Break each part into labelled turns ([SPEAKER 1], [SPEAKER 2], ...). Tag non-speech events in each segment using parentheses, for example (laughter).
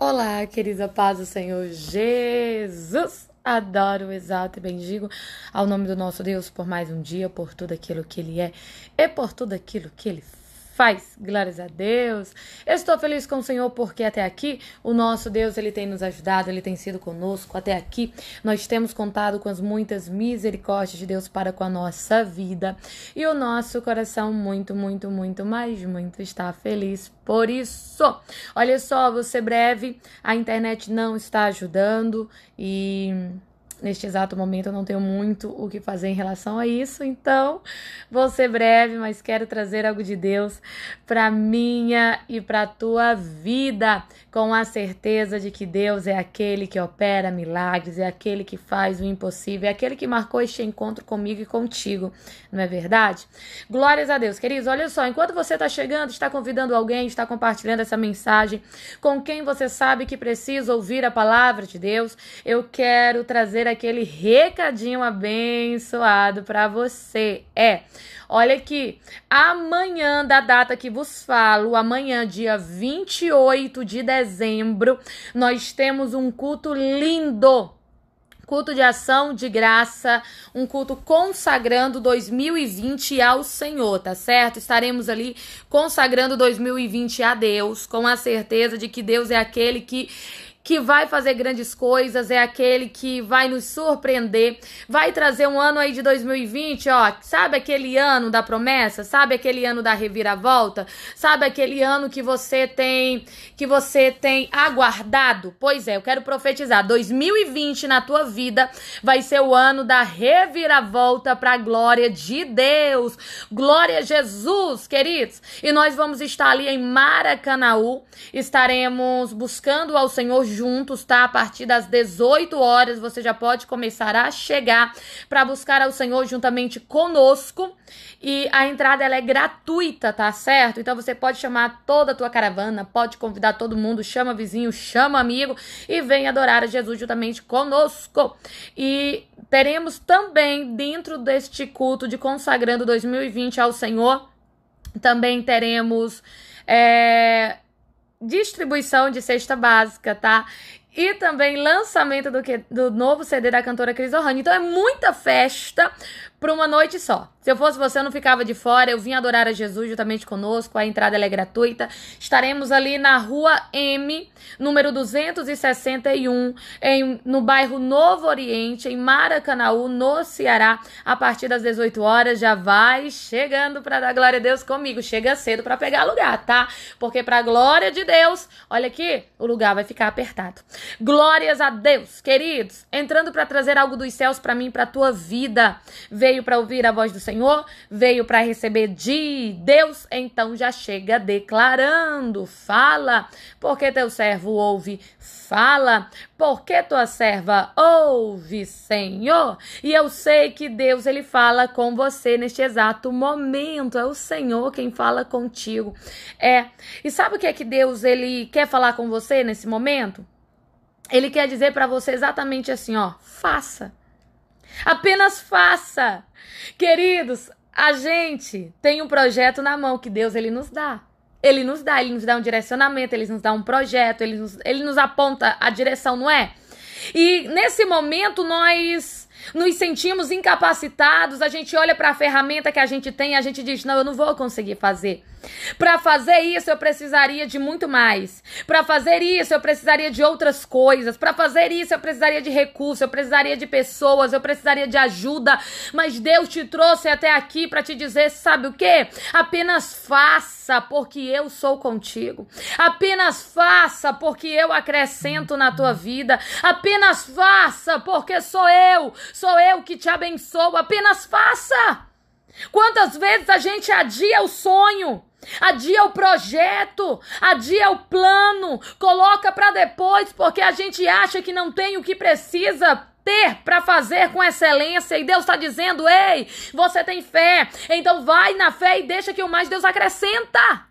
[SPEAKER 1] Olá, querida paz do Senhor Jesus. Adoro, exalto e bendigo ao nome do nosso Deus por mais um dia, por tudo aquilo que Ele é e por tudo aquilo que Ele faz. Glórias a Deus. Eu estou feliz com o Senhor porque até aqui o nosso Deus ele tem nos ajudado, ele tem sido conosco até aqui. Nós temos contado com as muitas misericórdias de Deus para com a nossa vida e o nosso coração muito, muito, muito mais muito está feliz por isso. Olha só, você breve, a internet não está ajudando e neste exato momento eu não tenho muito o que fazer em relação a isso, então vou ser breve, mas quero trazer algo de Deus para minha e para tua vida, com a certeza de que Deus é aquele que opera milagres, é aquele que faz o impossível, é aquele que marcou este encontro comigo e contigo, não é verdade? Glórias a Deus, queridos. Olha só, enquanto você está chegando, está convidando alguém, está compartilhando essa mensagem com quem você sabe que precisa ouvir a palavra de Deus, eu quero trazer aquele recadinho abençoado para você. É, olha aqui, amanhã da data que vos falo, amanhã, dia 28 de dezembro, nós temos um culto lindo culto de ação de graça, um culto consagrando 2020 ao Senhor, tá certo? Estaremos ali consagrando 2020 a Deus, com a certeza de que Deus é aquele que que vai fazer grandes coisas, é aquele que vai nos surpreender, vai trazer um ano aí de 2020, ó, sabe aquele ano da promessa, sabe aquele ano da reviravolta, sabe aquele ano que você tem que você tem aguardado? Pois é, eu quero profetizar, 2020 na tua vida vai ser o ano da reviravolta para a glória de Deus. Glória a Jesus, queridos. E nós vamos estar ali em Maracanaú, estaremos buscando ao Senhor juntos, tá? A partir das 18 horas você já pode começar a chegar para buscar ao Senhor juntamente conosco. E a entrada ela é gratuita, tá certo? Então você pode chamar toda a tua caravana, pode convidar todo mundo, chama vizinho, chama amigo e vem adorar a Jesus juntamente conosco. E teremos também dentro deste culto de consagrando 2020 ao Senhor, também teremos é, distribuição de cesta básica, tá? E também lançamento do, que, do novo CD da cantora Cris Ohane. Então é muita festa para uma noite só. Se eu fosse você, eu não ficava de fora. Eu vim adorar a Jesus juntamente conosco. A entrada é gratuita. Estaremos ali na Rua M, número 261, em, no bairro Novo Oriente, em Maracanaú, no Ceará, a partir das 18 horas. Já vai chegando para dar glória a Deus comigo. Chega cedo para pegar lugar, tá? Porque para glória de Deus, olha aqui, o lugar vai ficar apertado. Glórias a Deus, queridos. Entrando para trazer algo dos céus para mim, para tua vida. Vem veio para ouvir a voz do Senhor, veio para receber de Deus, então já chega declarando: fala, porque teu servo ouve, fala, porque tua serva ouve, Senhor. E eu sei que Deus ele fala com você neste exato momento, é o Senhor quem fala contigo. É. E sabe o que é que Deus ele quer falar com você nesse momento? Ele quer dizer para você exatamente assim, ó, faça. Apenas faça. Queridos, a gente tem um projeto na mão que Deus ele nos dá. Ele nos dá, ele nos dá um direcionamento, ele nos dá um projeto, ele nos, ele nos aponta a direção, não é? E nesse momento nós nos sentimos incapacitados, a gente olha para a ferramenta que a gente tem, a gente diz: "Não, eu não vou conseguir fazer". Para fazer isso eu precisaria de muito mais. Para fazer isso eu precisaria de outras coisas. Para fazer isso eu precisaria de recursos, eu precisaria de pessoas, eu precisaria de ajuda. Mas Deus te trouxe até aqui para te dizer, sabe o que? Apenas faça, porque eu sou contigo. Apenas faça, porque eu acrescento na tua vida. Apenas faça, porque sou eu, sou eu que te abençoo. Apenas faça. Quantas vezes a gente adia o sonho, adia o projeto, adia o plano, coloca para depois porque a gente acha que não tem o que precisa ter para fazer com excelência e Deus está dizendo: ei, você tem fé, então vai na fé e deixa que o mais Deus acrescenta.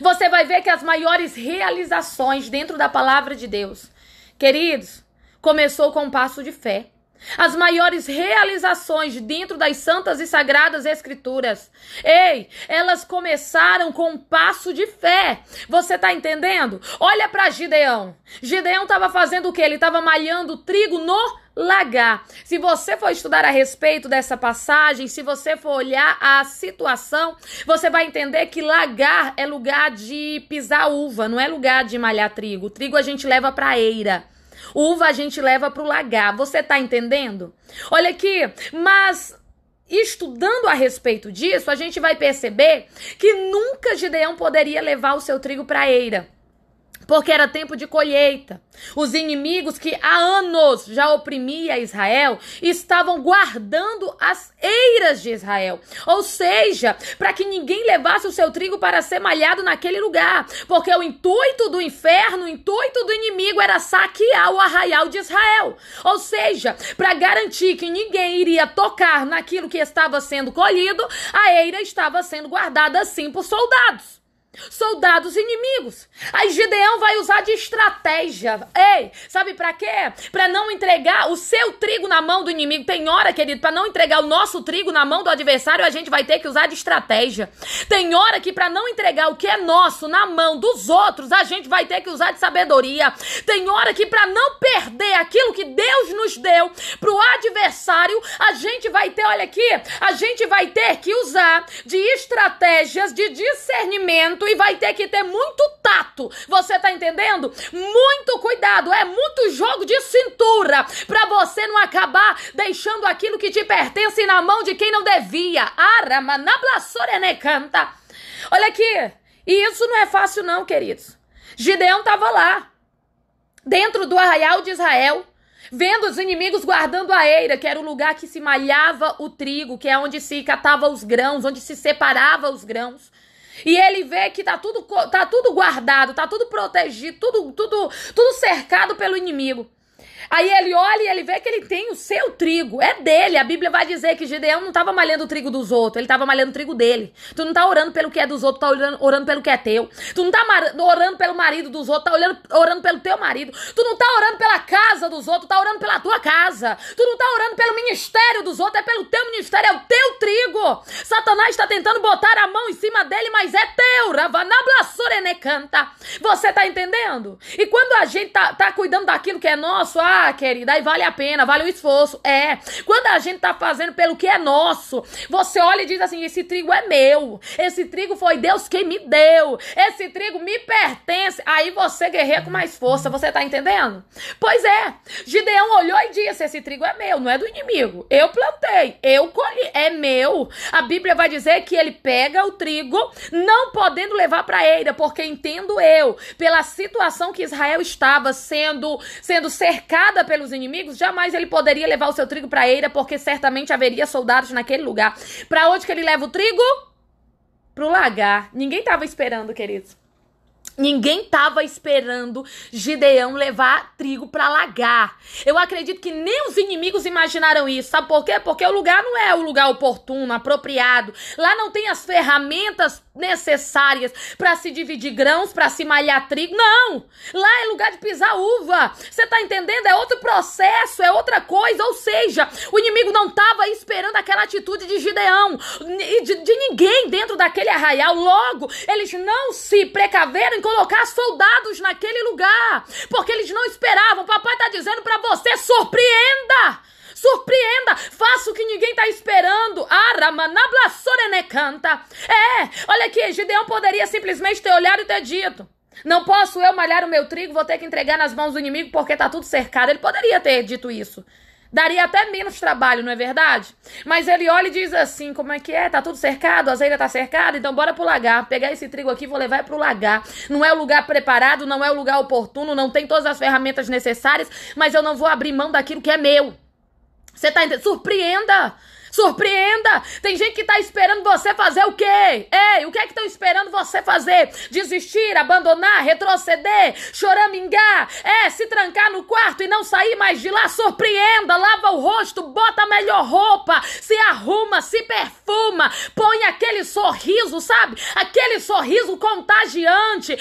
[SPEAKER 1] Você vai ver que as maiores realizações dentro da palavra de Deus, queridos, começou com um passo de fé as maiores realizações dentro das santas e sagradas escrituras. Ei, elas começaram com um passo de fé. Você tá entendendo? Olha para Gideão. Gideão estava fazendo o que? Ele estava malhando trigo no lagar. Se você for estudar a respeito dessa passagem, se você for olhar a situação, você vai entender que lagar é lugar de pisar uva, não é lugar de malhar trigo. O trigo a gente leva para eira. Uva a gente leva para o lagar. Você está entendendo? Olha aqui, mas estudando a respeito disso, a gente vai perceber que nunca Gideão poderia levar o seu trigo para a eira porque era tempo de colheita. Os inimigos que há anos já oprimia Israel estavam guardando as eiras de Israel, ou seja, para que ninguém levasse o seu trigo para ser malhado naquele lugar, porque o intuito do inferno, o intuito do inimigo era saquear o arraial de Israel, ou seja, para garantir que ninguém iria tocar naquilo que estava sendo colhido, a eira estava sendo guardada assim por soldados soldados inimigos. Aí Gideão vai usar de estratégia. Ei, sabe para quê? Para não entregar o seu trigo na mão do inimigo. Tem hora, querido, para não entregar o nosso trigo na mão do adversário, a gente vai ter que usar de estratégia. Tem hora que para não entregar o que é nosso na mão dos outros, a gente vai ter que usar de sabedoria. Tem hora que para não perder aquilo que Deus nos deu pro adversário, a gente vai ter, olha aqui, a gente vai ter que usar de estratégias de discernimento e vai ter que ter muito tato. Você tá entendendo? Muito cuidado, é muito jogo de cintura para você não acabar deixando aquilo que te pertence na mão de quem não devia. Aramanablassorene né, canta. Olha aqui, e isso não é fácil não, queridos. Gideão tava lá, dentro do arraial de Israel, vendo os inimigos guardando a eira, que era o lugar que se malhava o trigo, que é onde se catava os grãos, onde se separava os grãos. E ele vê que tá tudo, tá tudo guardado, tá tudo protegido, tudo, tudo, tudo cercado pelo inimigo. Aí ele olha e ele vê que ele tem o seu trigo. É dele. A Bíblia vai dizer que Gideão não estava malhando o trigo dos outros. Ele estava malhando o trigo dele. Tu não está orando pelo que é dos outros, tá orando, orando pelo que é teu. Tu não está orando pelo marido dos outros, tá olhando, orando pelo teu marido. Tu não está orando pela casa dos outros, tá orando pela tua casa. Tu não está orando pelo ministério dos outros, é pelo teu ministério, é o teu trigo. Satanás está tentando botar a mão em cima dele, mas é teu. Ravanablassurene canta. Você está entendendo? E quando a gente tá, tá cuidando daquilo que é nosso, ah, ah, querida, aí vale a pena, vale o esforço. É. Quando a gente tá fazendo pelo que é nosso, você olha e diz assim: esse trigo é meu. Esse trigo foi Deus quem me deu. Esse trigo me pertence. Aí você guerreia com mais força. Você tá entendendo? Pois é. Gideão olhou e disse: esse trigo é meu, não é do inimigo. Eu plantei, eu colhi, é meu. A Bíblia vai dizer que ele pega o trigo, não podendo levar para Eira, porque entendo eu, pela situação que Israel estava sendo, sendo cercado pelos inimigos, jamais ele poderia levar o seu trigo para Eira, porque certamente haveria soldados naquele lugar. Para onde que ele leva o trigo? Pro lagar. Ninguém estava esperando, queridos. Ninguém estava esperando Gideão levar trigo para lagar. Eu acredito que nem os inimigos imaginaram isso. Sabe por quê? Porque o lugar não é o lugar oportuno, apropriado. Lá não tem as ferramentas necessárias para se dividir grãos, para se malhar trigo. Não! Lá é lugar de pisar uva. Você tá entendendo? É outro processo, é outra coisa. Ou seja, o inimigo não estava esperando aquela atitude de Gideão e de, de, ninguém dentro daquele arraial. Logo, eles não se precaveram colocar soldados naquele lugar, porque eles não esperavam. Papai está dizendo para você: surpreenda! Surpreenda, faça o que ninguém está esperando. Arama canta. É, olha aqui, Gideão poderia simplesmente ter olhado e ter dito: Não posso eu malhar o meu trigo, vou ter que entregar nas mãos do inimigo porque está tudo cercado. Ele poderia ter dito isso. Daria até menos trabalho, não é verdade? Mas ele olha e diz assim: como é que é? Tá tudo cercado, a azeira tá cercada, então bora pro lagar. Pegar esse trigo aqui, vou levar pro lagar. Não é o lugar preparado, não é o lugar oportuno, não tem todas as ferramentas necessárias, mas eu não vou abrir mão daquilo que é meu. Você tá entendendo? Surpreenda! Surpreenda! Tem gente que tá esperando você fazer o quê? Ei, o que é que estão esperando você fazer? Desistir, abandonar, retroceder, choramingar, é, se trancar no quarto e não sair mais de lá? Surpreenda! Lava o rosto, bota a melhor roupa, se arruma, se perfuma, põe aquele sorriso, sabe? Aquele sorriso contagiante,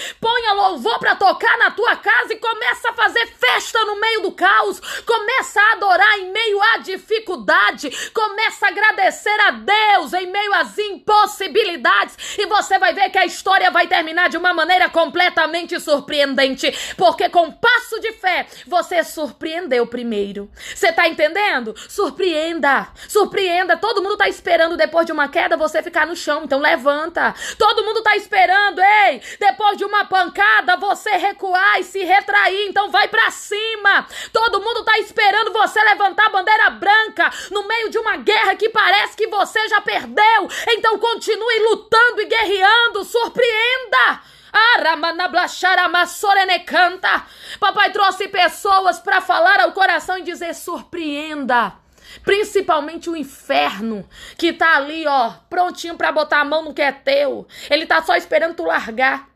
[SPEAKER 1] a louvor pra tocar na tua casa e começa a fazer festa no meio do caos, começa a adorar em meio à dificuldade, começa agradecer a Deus em meio às impossibilidades. E você vai ver que a história vai terminar de uma maneira completamente surpreendente. Porque com passo de fé, você surpreendeu primeiro. Você tá entendendo? Surpreenda. Surpreenda. Todo mundo tá esperando depois de uma queda você ficar no chão. Então levanta. Todo mundo tá esperando, ei! Depois de uma pancada você recuar e se retrair. Então vai para cima. Todo mundo tá esperando você levantar a bandeira branca no meio de uma guerra que parece que você já perdeu. Então continue lutando e guerreando, surpreenda! canta. Papai trouxe pessoas para falar ao coração e dizer surpreenda. Principalmente o inferno que tá ali, ó, prontinho para botar a mão no que é teu. Ele tá só esperando tu largar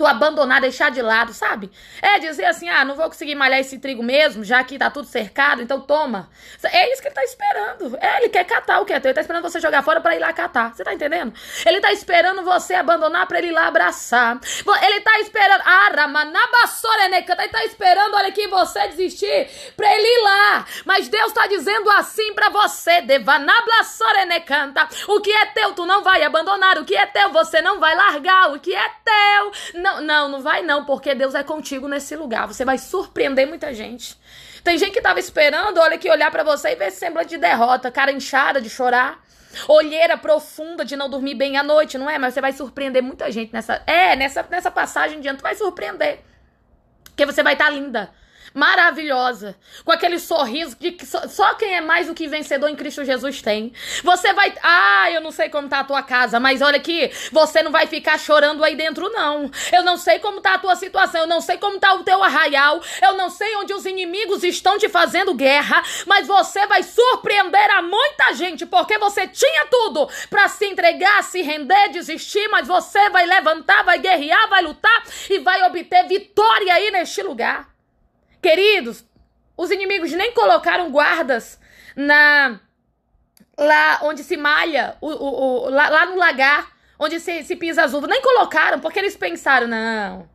[SPEAKER 1] tu abandonar, deixar de lado, sabe? É dizer assim, ah, não vou conseguir malhar esse trigo mesmo, já que tá tudo cercado, então toma. É isso que ele tá esperando. É, ele quer catar o que é teu, ele tá esperando você jogar fora para ir lá catar. Você tá entendendo? Ele tá esperando você abandonar para ele ir lá abraçar. Ele tá esperando, aramanabassoreneca, ele tá esperando, olha aqui, você desistir pra ele ir lá. Mas Deus tá dizendo assim para você, devanablassorenecanta, o que é teu tu não vai abandonar, o que é teu você não vai largar, o que é teu não não, não, não vai não, porque Deus é contigo nesse lugar. Você vai surpreender muita gente. Tem gente que tava esperando, olha que olhar para você e ver semblante de derrota, cara inchada de chorar, olheira profunda de não dormir bem à noite, não é? Mas você vai surpreender muita gente nessa, é, nessa nessa passagem de ano, tu vai surpreender. Porque você vai estar tá linda maravilhosa, com aquele sorriso que só, quem é mais do que vencedor em Cristo Jesus tem. Você vai, ah, eu não sei como tá a tua casa, mas olha aqui, você não vai ficar chorando aí dentro não. Eu não sei como tá a tua situação, eu não sei como tá o teu arraial, eu não sei onde os inimigos estão te fazendo guerra, mas você vai surpreender a muita gente porque você tinha tudo para se entregar, se render, desistir, mas você vai levantar, vai guerrear, vai lutar e vai obter vitória aí neste lugar. Queridos, os inimigos nem colocaram guardas na lá onde se malha, o, o, o lá, lá, no lagar, onde se, se pisa as uvas. Nem colocaram, porque eles pensaram, não.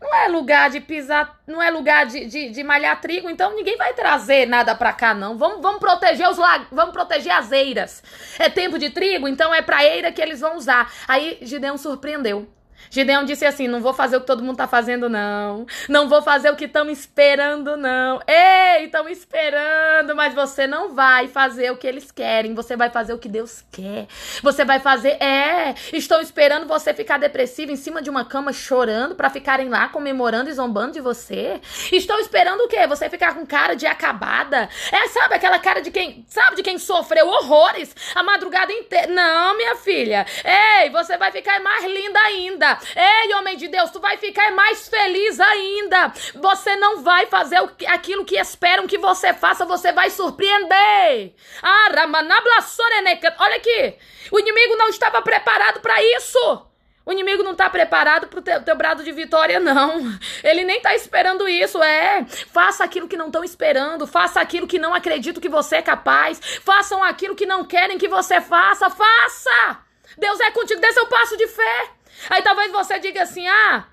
[SPEAKER 1] Não é lugar de pisar, não é lugar de, de, de malhar trigo, então ninguém vai trazer nada pra cá, não. Vamos, vamos proteger os lag... vamos proteger as eiras. É tempo de trigo, então é pra eira que eles vão usar. Aí Gideão surpreendeu. Gideão disse assim: não vou fazer o que todo mundo tá fazendo, não. Não vou fazer o que estão esperando, não. Ei, estão esperando, mas você não vai fazer o que eles querem. Você vai fazer o que Deus quer. Você vai fazer, é. estou esperando você ficar depressivo em cima de uma cama chorando para ficarem lá comemorando e zombando de você. Estou esperando o quê? Você ficar com cara de acabada. É, sabe aquela cara de quem, sabe de quem sofreu horrores a madrugada inteira. Não, minha filha. Ei, você vai ficar mais linda ainda ainda. Ei, homem de Deus, tu vai ficar mais feliz ainda. Você não vai fazer o, aquilo que esperam que você faça, você vai surpreender. Ah, Olha aqui, o inimigo não estava preparado para isso. O inimigo não está preparado para o teu, teu brado de vitória, não. Ele nem está esperando isso, é. Faça aquilo que não estão esperando. Faça aquilo que não acredito que você é capaz. Façam aquilo que não querem que você faça. Faça! Deus é contigo, dê seu passo de fé. Aí talvez você diga assim: ah,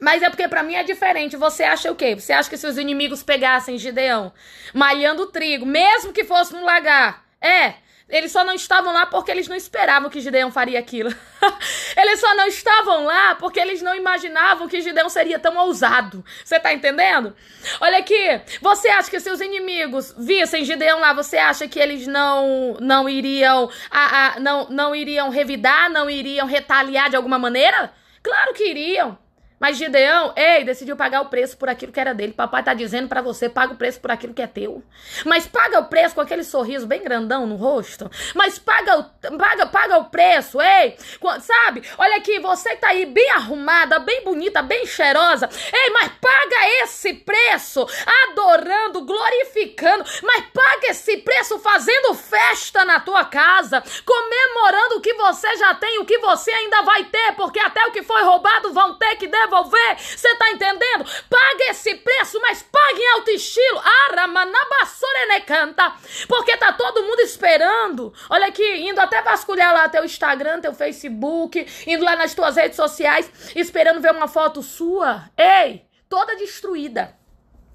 [SPEAKER 1] mas é porque para mim é diferente. Você acha o quê? Você acha que se os inimigos pegassem Gideão malhando trigo, mesmo que fosse num lagar, é, eles só não estavam lá porque eles não esperavam que Gideão faria aquilo. (laughs) eles só não estavam lá porque eles não imaginavam que Gideão seria tão ousado. Você tá entendendo? Olha aqui, você acha que seus inimigos vissem Gideão lá, você acha que eles não não iriam a, a, não, não iriam revidar, não iriam retaliar de alguma maneira? Claro que iriam. Mas Gideão, ei, decidiu pagar o preço por aquilo que era dele. Papai está dizendo para você, paga o preço por aquilo que é teu. Mas paga o preço com aquele sorriso bem grandão no rosto. Mas paga o, paga, paga o preço, ei. Sabe? Olha aqui, você está aí bem arrumada, bem bonita, bem cheirosa. Ei, mas paga esse preço adorando, glorificando. Mas paga esse preço fazendo festa na tua casa, comemorando o que você já tem, o que você ainda vai ter, porque até o que foi roubado vão ter que devolver devolver. Você tá entendendo? Pague esse preço, mas pague em alto estilo. Aramanabassore né, canta. Porque tá todo mundo esperando. Olha aqui, indo até vasculhar lá teu Instagram, teu Facebook, indo lá nas tuas redes sociais, esperando ver uma foto sua. Ei, toda destruída.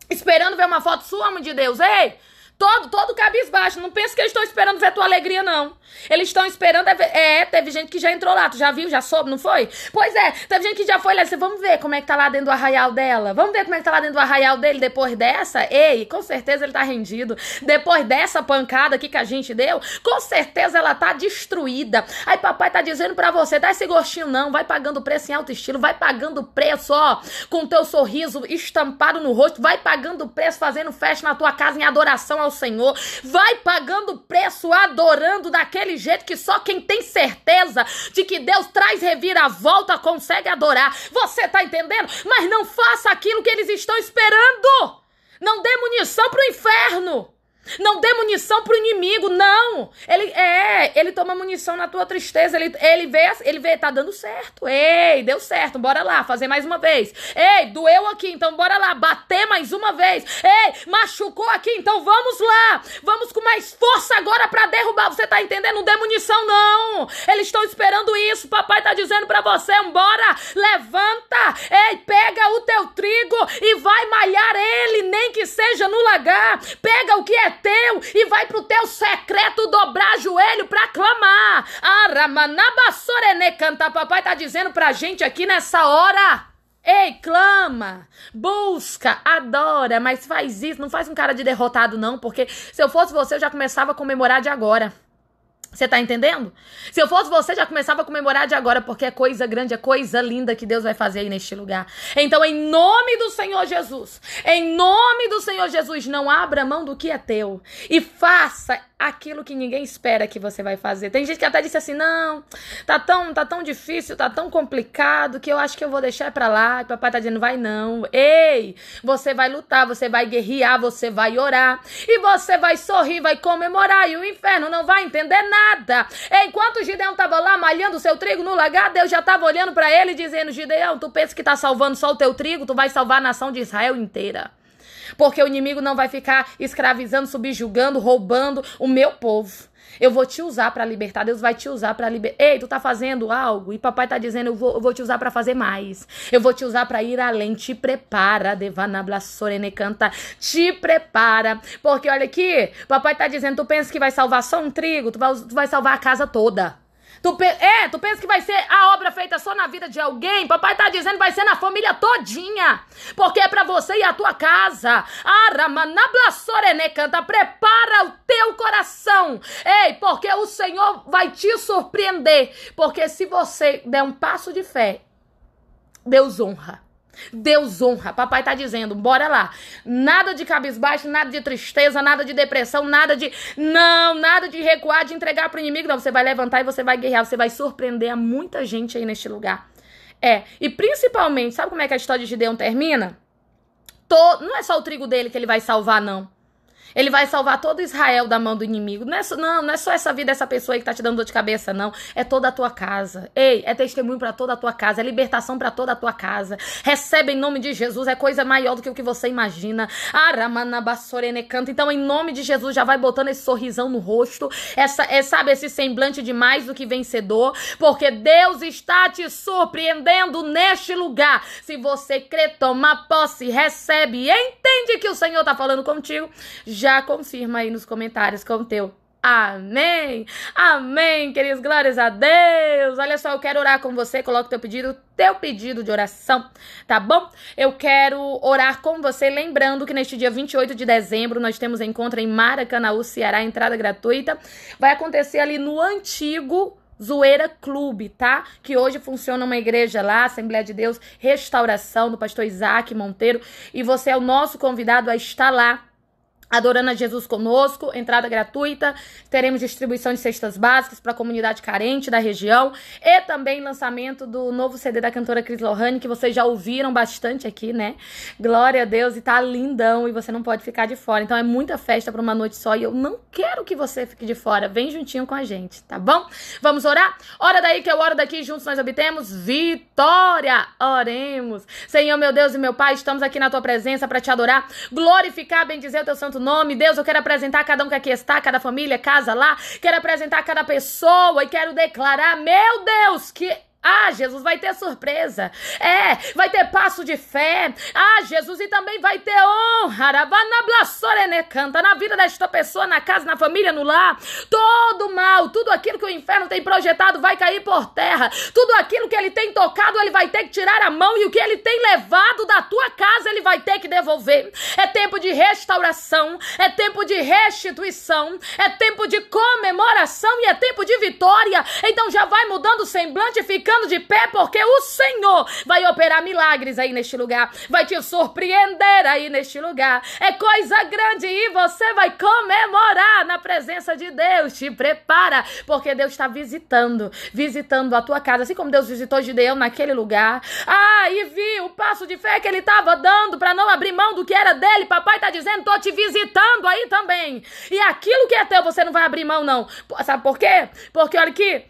[SPEAKER 1] Esperando ver uma foto sua, amor de Deus. Ei! Todo, todo cabisbaixo. Não pensa que eles estão esperando ver tua alegria, não. Eles estão esperando. É, é, teve gente que já entrou lá. Tu já viu, já soube, não foi? Pois é, teve gente que já foi lá. Disse, vamos ver como é que tá lá dentro do arraial dela. Vamos ver como é que tá lá dentro do arraial dele depois dessa. Ei, com certeza ele tá rendido. Depois dessa pancada aqui que a gente deu, com certeza ela tá destruída. Aí papai tá dizendo para você: dá esse gostinho, não. Vai pagando preço em alto estilo, vai pagando preço, ó, com teu sorriso estampado no rosto, vai pagando preço fazendo festa na tua casa em adoração ao ao Senhor, vai pagando preço, adorando daquele jeito que só quem tem certeza de que Deus traz reviravolta consegue adorar. Você tá entendendo? Mas não faça aquilo que eles estão esperando. Não dê munição pro inferno. Não dê munição pro inimigo, não. Ele é, ele toma munição na tua tristeza, ele ele vê, ele vê tá dando certo. Ei, deu certo, bora lá fazer mais uma vez. Ei, doeu aqui, então bora lá bater mais uma vez. Ei, machucou aqui, então vamos lá. Vamos com mais força agora para derrubar. Você tá entendendo? Não dê munição não. Eles estão esperando isso. Papai tá dizendo para você, bora, levanta. Ei, pega o teu trigo e vai malhar ele, nem que seja no lagar. Pega o que é teu e vai pro teu secreto dobrar joelho para clamar. Aramanabassorene ah, cantar. Papai tá dizendo pra gente aqui nessa hora. Ei, clama, busca, adora, mas faz isso, não faz um cara de derrotado não, porque se eu fosse você eu já começava a comemorar de agora. Você tá entendendo? Se eu fosse você, já começava a comemorar de agora, porque é coisa grande, é coisa linda que Deus vai fazer aí neste lugar. Então, em nome do Senhor Jesus, em nome do Senhor Jesus, não abra mão do que é teu e faça aquilo que ninguém espera que você vai fazer. Tem gente que até disse assim: "Não, tá tão, tá tão difícil, tá tão complicado que eu acho que eu vou deixar para lá". E papai tá dizendo: "Vai não. Ei, você vai lutar, você vai guerrear, você vai orar e você vai sorrir, vai comemorar e o inferno não vai entender nada". Enquanto Gideão tava lá malhando o seu trigo no lagar, Deus já tava olhando para ele dizendo: "Gideão, tu pensa que tá salvando só o teu trigo, tu vai salvar a nação de Israel inteira". Porque o inimigo não vai ficar escravizando, subjugando, roubando o meu povo. Eu vou te usar para libertar. Deus vai te usar para libertar. Ei, tu tá fazendo algo e papai tá dizendo, eu vou, eu vou te usar para fazer mais. Eu vou te usar para ir além. Te prepara, Devanabla Sorene canta. Te prepara. Porque olha aqui, papai tá dizendo, tu pensa que vai salvar só um trigo? Tu vai, tu vai salvar a casa toda. Tu pe... É, tu pensa que vai ser a obra feita só na vida de alguém? Papai tá dizendo vai ser na família todinha. Porque é para você e a tua casa. Aramanablassorene canta, prepara o teu coração. Ei, porque o Senhor vai te surpreender. Porque se você der um passo de fé, Deus honra. Deus honra. Papai tá dizendo, bora lá. Nada de cabisbaixo, nada de tristeza, nada de depressão, nada de não, nada de recuar, de entregar pro inimigo. Não, você vai levantar e você vai guerrear, você vai surpreender a muita gente aí neste lugar. É, e principalmente, sabe como é que a história de Gideão termina? Tô, não é só o trigo dele que ele vai salvar, não. Ele vai salvar todo Israel da mão do inimigo. Não, é só, não, não é só essa vida, essa pessoa aí que tá te dando dor de cabeça, não. É toda a tua casa. Ei, é testemunho para toda a tua casa, é libertação para toda a tua casa. Recebe em nome de Jesus, é coisa maior do que o que você imagina. Aramanabasorene canta. Então, em nome de Jesus, já vai botando esse sorrisão no rosto, essa, é, sabe, esse semblante de mais do que vencedor, porque Deus está te surpreendendo neste lugar. Se você crê, toma posse, recebe, entende que o Senhor tá falando contigo, já já confirma aí nos comentários com o teu Amém! Amém, queridos, glórias a Deus! Olha só, eu quero orar com você, coloca teu pedido, teu pedido de oração, tá bom? Eu quero orar com você, lembrando que neste dia 28 de dezembro nós temos encontro em Maracanã, Ceará, entrada gratuita. Vai acontecer ali no antigo Zoeira Clube, tá? Que hoje funciona uma igreja lá, Assembleia de Deus, Restauração, do pastor Isaac Monteiro. E você é o nosso convidado a estar lá Adorando a Jesus conosco, entrada gratuita, teremos distribuição de cestas básicas para a comunidade carente da região e também lançamento do novo CD da cantora Cris Lohane, que vocês já ouviram bastante aqui, né? Glória a Deus, e tá lindão e você não pode ficar de fora. Então é muita festa para uma noite só e eu não quero que você fique de fora. Vem juntinho com a gente, tá bom? Vamos orar? Ora daí que eu é oro daqui, juntos nós obtemos vitória. Oremos. Senhor, meu Deus e meu Pai, estamos aqui na tua presença para te adorar, glorificar, bendizer o teu santo santo nome. Deus, eu quero apresentar cada um que aqui está, cada família, casa lá. Quero apresentar cada pessoa e quero declarar, meu Deus, que ah, Jesus, vai ter surpresa. É, vai ter passo de fé. Ah, Jesus, e também vai ter honra. canta na vida desta pessoa, na casa, na família, no lar. Todo mal, tudo aquilo que o inferno tem projetado vai cair por terra. Tudo aquilo que ele tem tocado, ele vai ter que tirar a mão. E o que ele tem levado da tua casa, ele vai ter que devolver. É tempo de restauração, é tempo de restituição, é tempo de comemoração e é tempo de vitória. Então já vai mudando o semblante, ficando ficando de pé, porque o Senhor vai operar milagres aí neste lugar, vai te surpreender aí neste lugar. É coisa grande e você vai comemorar na presença de Deus. Te prepara, porque Deus está visitando, visitando a tua casa, assim como Deus visitou Gideão naquele lugar. Ah, e viu o passo de fé que ele estava dando para não abrir mão do que era dele. Papai tá dizendo, tô te visitando aí também. E aquilo que é teu, você não vai abrir mão, não. Sabe por quê? Porque olha aqui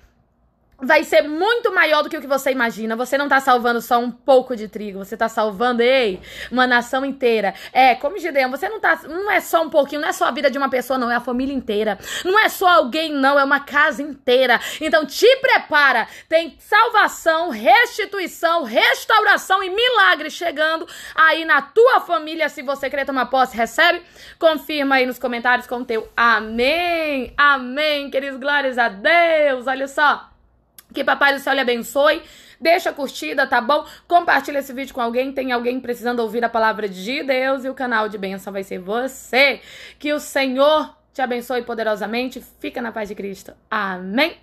[SPEAKER 1] vai ser muito maior do que o que você imagina. Você não tá salvando só um pouco de trigo, você tá salvando, ei, uma nação inteira. É, como Gideão, você não tá, não é só um pouquinho, não é só a vida de uma pessoa, não, é a família inteira. Não é só alguém, não, é uma casa inteira. Então te prepara, tem salvação, restituição, restauração e milagre chegando aí na tua família, se você quer tomar posse, recebe? Confirma aí nos comentários com o teu amém. Amém, queridos, glórias a Deus. Olha só. Que Papai do Céu lhe abençoe. Deixa a curtida, tá bom? Compartilha esse vídeo com alguém. Tem alguém precisando ouvir a palavra de Deus e o canal de bênção vai ser você. Que o Senhor te abençoe poderosamente. Fica na paz de Cristo. Amém.